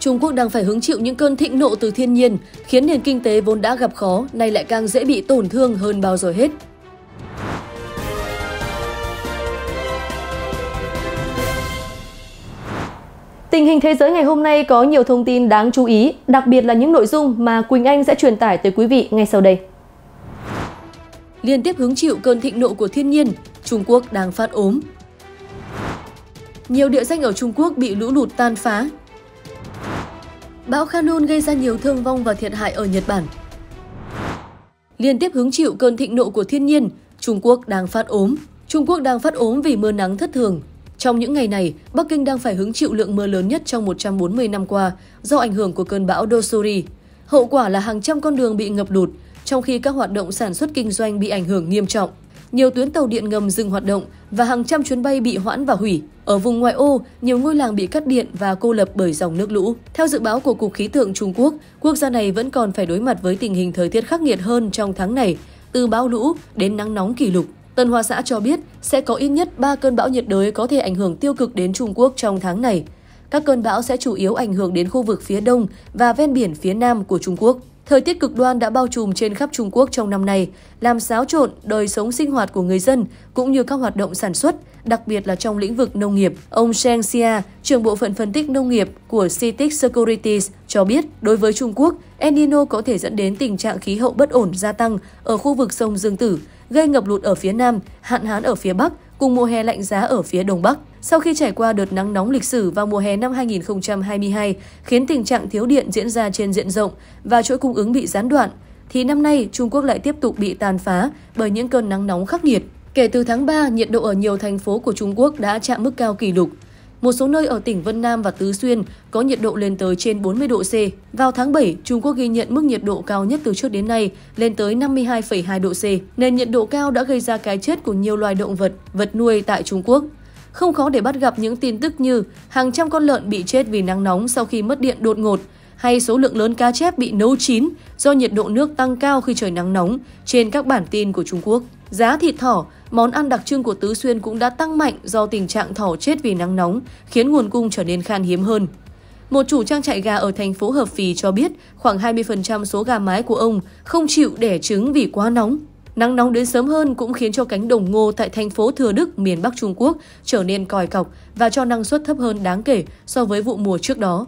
Trung Quốc đang phải hứng chịu những cơn thịnh nộ từ thiên nhiên, khiến nền kinh tế vốn đã gặp khó, nay lại càng dễ bị tổn thương hơn bao giờ hết. Tình hình thế giới ngày hôm nay có nhiều thông tin đáng chú ý, đặc biệt là những nội dung mà Quỳnh Anh sẽ truyền tải tới quý vị ngay sau đây. Liên tiếp hứng chịu cơn thịnh nộ của thiên nhiên, Trung Quốc đang phát ốm. Nhiều địa danh ở Trung Quốc bị lũ lụt tan phá, Bão Kanun gây ra nhiều thương vong và thiệt hại ở Nhật Bản. Liên tiếp hứng chịu cơn thịnh nộ của thiên nhiên, Trung Quốc đang phát ốm. Trung Quốc đang phát ốm vì mưa nắng thất thường. Trong những ngày này, Bắc Kinh đang phải hứng chịu lượng mưa lớn nhất trong 140 năm qua do ảnh hưởng của cơn bão Dosuri. Hậu quả là hàng trăm con đường bị ngập lụt, trong khi các hoạt động sản xuất kinh doanh bị ảnh hưởng nghiêm trọng. Nhiều tuyến tàu điện ngầm dừng hoạt động và hàng trăm chuyến bay bị hoãn và hủy. Ở vùng ngoại ô, nhiều ngôi làng bị cắt điện và cô lập bởi dòng nước lũ. Theo dự báo của Cục Khí tượng Trung Quốc, quốc gia này vẫn còn phải đối mặt với tình hình thời tiết khắc nghiệt hơn trong tháng này, từ bão lũ đến nắng nóng kỷ lục. Tân Hoa xã cho biết sẽ có ít nhất 3 cơn bão nhiệt đới có thể ảnh hưởng tiêu cực đến Trung Quốc trong tháng này. Các cơn bão sẽ chủ yếu ảnh hưởng đến khu vực phía đông và ven biển phía nam của Trung Quốc. Thời tiết cực đoan đã bao trùm trên khắp Trung Quốc trong năm nay, làm xáo trộn đời sống sinh hoạt của người dân cũng như các hoạt động sản xuất, đặc biệt là trong lĩnh vực nông nghiệp. Ông Sheng Xia, trưởng bộ phận phân tích nông nghiệp của CITIC Securities, cho biết đối với Trung Quốc, El Nino có thể dẫn đến tình trạng khí hậu bất ổn gia tăng ở khu vực sông Dương Tử, gây ngập lụt ở phía Nam, hạn hán ở phía Bắc, cùng mùa hè lạnh giá ở phía Đông Bắc. Sau khi trải qua đợt nắng nóng lịch sử vào mùa hè năm 2022 khiến tình trạng thiếu điện diễn ra trên diện rộng và chuỗi cung ứng bị gián đoạn, thì năm nay Trung Quốc lại tiếp tục bị tàn phá bởi những cơn nắng nóng khắc nghiệt. Kể từ tháng 3, nhiệt độ ở nhiều thành phố của Trung Quốc đã chạm mức cao kỷ lục. Một số nơi ở tỉnh Vân Nam và Tứ Xuyên có nhiệt độ lên tới trên 40 độ C. Vào tháng 7, Trung Quốc ghi nhận mức nhiệt độ cao nhất từ trước đến nay lên tới 52,2 độ C. Nền nhiệt độ cao đã gây ra cái chết của nhiều loài động vật, vật nuôi tại Trung Quốc. Không khó để bắt gặp những tin tức như hàng trăm con lợn bị chết vì nắng nóng sau khi mất điện đột ngột, hay số lượng lớn cá chép bị nấu chín do nhiệt độ nước tăng cao khi trời nắng nóng trên các bản tin của Trung Quốc. Giá thịt thỏ, món ăn đặc trưng của Tứ Xuyên cũng đã tăng mạnh do tình trạng thỏ chết vì nắng nóng, khiến nguồn cung trở nên khan hiếm hơn. Một chủ trang trại gà ở thành phố Hợp Phì cho biết khoảng 20% số gà mái của ông không chịu đẻ trứng vì quá nóng. Nắng nóng đến sớm hơn cũng khiến cho cánh đồng ngô tại thành phố Thừa Đức, miền Bắc Trung Quốc trở nên còi cọc và cho năng suất thấp hơn đáng kể so với vụ mùa trước đó.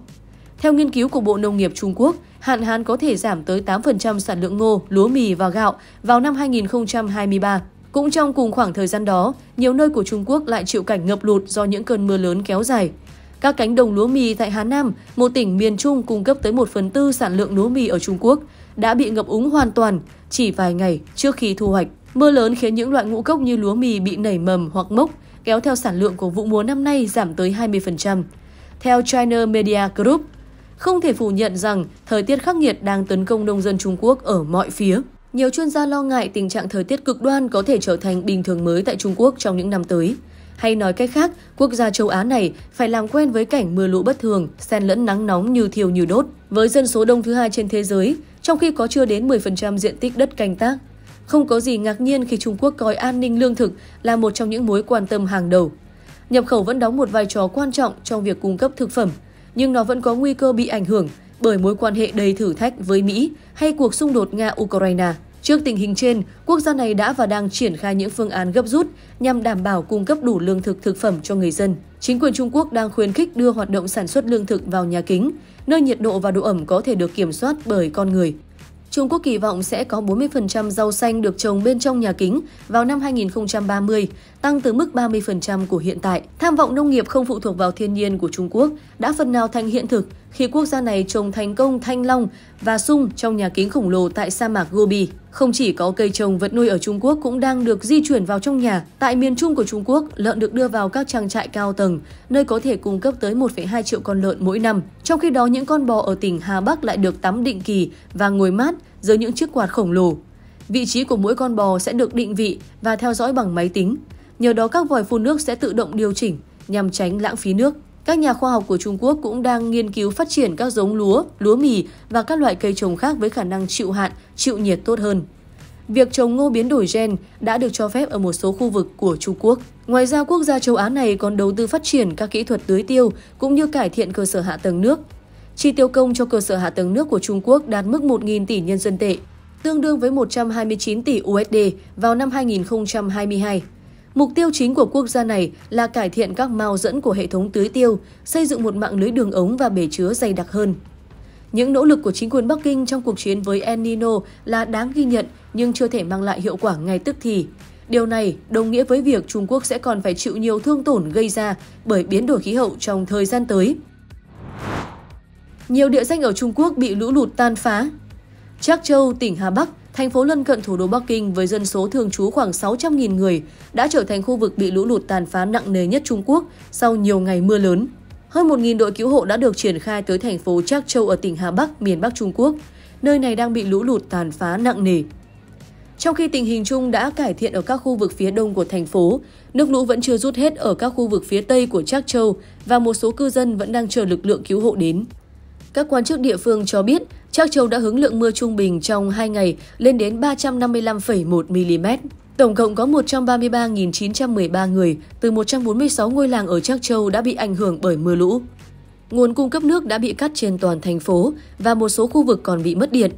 Theo nghiên cứu của Bộ Nông nghiệp Trung Quốc, hạn hán có thể giảm tới 8% sản lượng ngô, lúa mì và gạo vào năm 2023. Cũng trong cùng khoảng thời gian đó, nhiều nơi của Trung Quốc lại chịu cảnh ngập lụt do những cơn mưa lớn kéo dài. Các cánh đồng lúa mì tại Hà Nam, một tỉnh miền Trung cung cấp tới 1 phần tư sản lượng lúa mì ở Trung Quốc, đã bị ngập úng hoàn toàn, chỉ vài ngày trước khi thu hoạch, mưa lớn khiến những loại ngũ cốc như lúa mì bị nảy mầm hoặc mốc, kéo theo sản lượng của vụ mùa năm nay giảm tới 20%. Theo China Media Group, không thể phủ nhận rằng thời tiết khắc nghiệt đang tấn công nông dân Trung Quốc ở mọi phía. Nhiều chuyên gia lo ngại tình trạng thời tiết cực đoan có thể trở thành bình thường mới tại Trung Quốc trong những năm tới. Hay nói cách khác, quốc gia châu Á này phải làm quen với cảnh mưa lũ bất thường, xen lẫn nắng nóng như thiêu như đốt. Với dân số đông thứ hai trên thế giới, trong khi có chưa đến 10% diện tích đất canh tác. Không có gì ngạc nhiên khi Trung Quốc coi an ninh lương thực là một trong những mối quan tâm hàng đầu. Nhập khẩu vẫn đóng một vai trò quan trọng trong việc cung cấp thực phẩm, nhưng nó vẫn có nguy cơ bị ảnh hưởng bởi mối quan hệ đầy thử thách với Mỹ hay cuộc xung đột Nga-Ukraine. Trước tình hình trên, quốc gia này đã và đang triển khai những phương án gấp rút nhằm đảm bảo cung cấp đủ lương thực thực phẩm cho người dân. Chính quyền Trung Quốc đang khuyến khích đưa hoạt động sản xuất lương thực vào nhà kính, nơi nhiệt độ và độ ẩm có thể được kiểm soát bởi con người. Trung Quốc kỳ vọng sẽ có 40% rau xanh được trồng bên trong nhà kính vào năm 2030, tăng từ mức 30% của hiện tại. Tham vọng nông nghiệp không phụ thuộc vào thiên nhiên của Trung Quốc đã phần nào thành hiện thực khi quốc gia này trồng thành công thanh long và sung trong nhà kính khổng lồ tại sa mạc Gobi. Không chỉ có cây trồng vật nuôi ở Trung Quốc cũng đang được di chuyển vào trong nhà. Tại miền Trung của Trung Quốc, lợn được đưa vào các trang trại cao tầng, nơi có thể cung cấp tới 1,2 triệu con lợn mỗi năm. Trong khi đó, những con bò ở tỉnh Hà Bắc lại được tắm định kỳ và ngồi mát dưới những chiếc quạt khổng lồ. Vị trí của mỗi con bò sẽ được định vị và theo dõi bằng máy tính. Nhờ đó các vòi phun nước sẽ tự động điều chỉnh nhằm tránh lãng phí nước. Các nhà khoa học của Trung Quốc cũng đang nghiên cứu phát triển các giống lúa, lúa mì và các loại cây trồng khác với khả năng chịu hạn, chịu nhiệt tốt hơn. Việc trồng ngô biến đổi gen đã được cho phép ở một số khu vực của Trung Quốc. Ngoài ra, quốc gia châu Á này còn đầu tư phát triển các kỹ thuật tưới tiêu cũng như cải thiện cơ sở hạ tầng nước. Chi tiêu công cho cơ sở hạ tầng nước của Trung Quốc đạt mức 1.000 tỷ nhân dân tệ, tương đương với 129 tỷ USD vào năm 2022. Mục tiêu chính của quốc gia này là cải thiện các mao dẫn của hệ thống tưới tiêu, xây dựng một mạng lưới đường ống và bể chứa dày đặc hơn. Những nỗ lực của chính quyền Bắc Kinh trong cuộc chiến với El Nino là đáng ghi nhận nhưng chưa thể mang lại hiệu quả ngay tức thì. Điều này đồng nghĩa với việc Trung Quốc sẽ còn phải chịu nhiều thương tổn gây ra bởi biến đổi khí hậu trong thời gian tới. Nhiều địa danh ở Trung Quốc bị lũ lụt tan phá. Trác Châu, tỉnh Hà Bắc Thành phố lân cận thủ đô Bắc Kinh với dân số thường trú khoảng 600.000 người đã trở thành khu vực bị lũ lụt tàn phá nặng nề nhất Trung Quốc sau nhiều ngày mưa lớn. Hơn 1.000 đội cứu hộ đã được triển khai tới thành phố Trác Châu ở tỉnh Hà Bắc, miền Bắc Trung Quốc. Nơi này đang bị lũ lụt tàn phá nặng nề. Trong khi tình hình chung đã cải thiện ở các khu vực phía đông của thành phố, nước lũ vẫn chưa rút hết ở các khu vực phía tây của Trác Châu và một số cư dân vẫn đang chờ lực lượng cứu hộ đến. Các quan chức địa phương cho biết, Trác Châu đã hứng lượng mưa trung bình trong 2 ngày lên đến 355,1 mm. Tổng cộng có 133.913 người từ 146 ngôi làng ở Trác Châu đã bị ảnh hưởng bởi mưa lũ. Nguồn cung cấp nước đã bị cắt trên toàn thành phố và một số khu vực còn bị mất điện.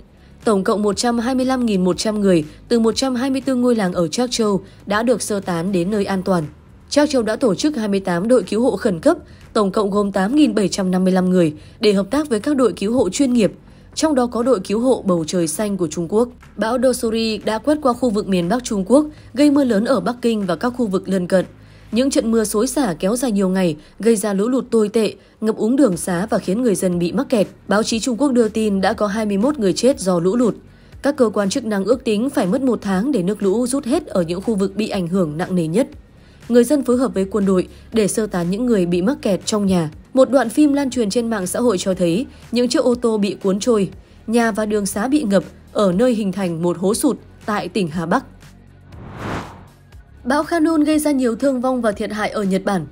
Tổng cộng 125.100 người từ 124 ngôi làng ở Trác Châu đã được sơ tán đến nơi an toàn. Trác Châu đã tổ chức 28 đội cứu hộ khẩn cấp, tổng cộng gồm 8.755 người để hợp tác với các đội cứu hộ chuyên nghiệp, trong đó có đội cứu hộ bầu trời xanh của Trung Quốc. Bão Dosori đã quét qua khu vực miền Bắc Trung Quốc, gây mưa lớn ở Bắc Kinh và các khu vực lân cận. Những trận mưa xối xả kéo dài nhiều ngày gây ra lũ lụt tồi tệ, ngập úng đường xá và khiến người dân bị mắc kẹt. Báo chí Trung Quốc đưa tin đã có 21 người chết do lũ lụt. Các cơ quan chức năng ước tính phải mất một tháng để nước lũ rút hết ở những khu vực bị ảnh hưởng nặng nề nhất người dân phối hợp với quân đội để sơ tán những người bị mắc kẹt trong nhà. Một đoạn phim lan truyền trên mạng xã hội cho thấy những chiếc ô tô bị cuốn trôi, nhà và đường xá bị ngập ở nơi hình thành một hố sụt tại tỉnh Hà Bắc. Bão Khanun gây ra nhiều thương vong và thiệt hại ở Nhật Bản.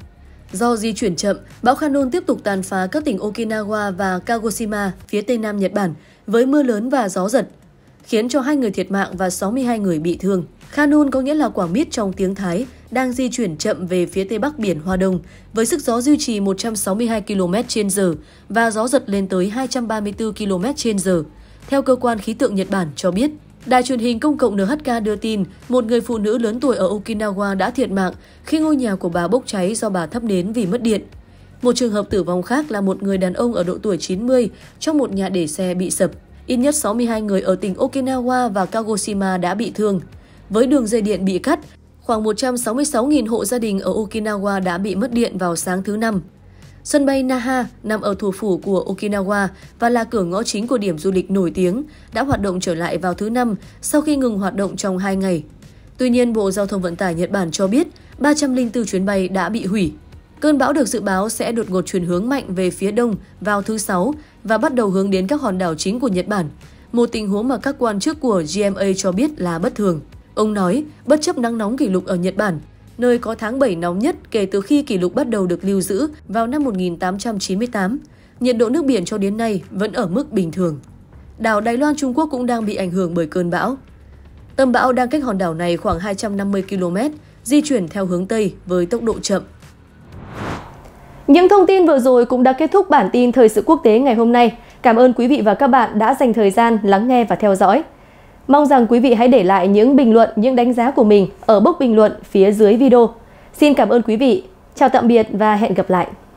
Do di chuyển chậm, bão Khanun tiếp tục tàn phá các tỉnh Okinawa và Kagoshima phía tây nam Nhật Bản với mưa lớn và gió giật khiến cho hai người thiệt mạng và 62 người bị thương. Khanun có nghĩa là quả mít trong tiếng Thái, đang di chuyển chậm về phía tây bắc biển Hoa Đông với sức gió duy trì 162 km h và gió giật lên tới 234 km h Theo cơ quan khí tượng Nhật Bản cho biết, Đài truyền hình công cộng NHK đưa tin một người phụ nữ lớn tuổi ở Okinawa đã thiệt mạng khi ngôi nhà của bà bốc cháy do bà thắp nến vì mất điện. Một trường hợp tử vong khác là một người đàn ông ở độ tuổi 90 trong một nhà để xe bị sập Ít nhất 62 người ở tỉnh Okinawa và Kagoshima đã bị thương. Với đường dây điện bị cắt, khoảng 166.000 hộ gia đình ở Okinawa đã bị mất điện vào sáng thứ Năm. Sân bay Naha nằm ở thủ phủ của Okinawa và là cửa ngõ chính của điểm du lịch nổi tiếng, đã hoạt động trở lại vào thứ Năm sau khi ngừng hoạt động trong 2 ngày. Tuy nhiên, Bộ Giao thông Vận tải Nhật Bản cho biết 304 chuyến bay đã bị hủy. Cơn bão được dự báo sẽ đột ngột chuyển hướng mạnh về phía đông vào thứ Sáu và bắt đầu hướng đến các hòn đảo chính của Nhật Bản, một tình huống mà các quan chức của GMA cho biết là bất thường. Ông nói, bất chấp nắng nóng kỷ lục ở Nhật Bản, nơi có tháng 7 nóng nhất kể từ khi kỷ lục bắt đầu được lưu giữ vào năm 1898, nhiệt độ nước biển cho đến nay vẫn ở mức bình thường. Đảo Đài Loan Trung Quốc cũng đang bị ảnh hưởng bởi cơn bão. Tâm bão đang cách hòn đảo này khoảng 250 km, di chuyển theo hướng Tây với tốc độ chậm những thông tin vừa rồi cũng đã kết thúc bản tin thời sự quốc tế ngày hôm nay. Cảm ơn quý vị và các bạn đã dành thời gian lắng nghe và theo dõi. Mong rằng quý vị hãy để lại những bình luận, những đánh giá của mình ở bốc bình luận phía dưới video. Xin cảm ơn quý vị. Chào tạm biệt và hẹn gặp lại.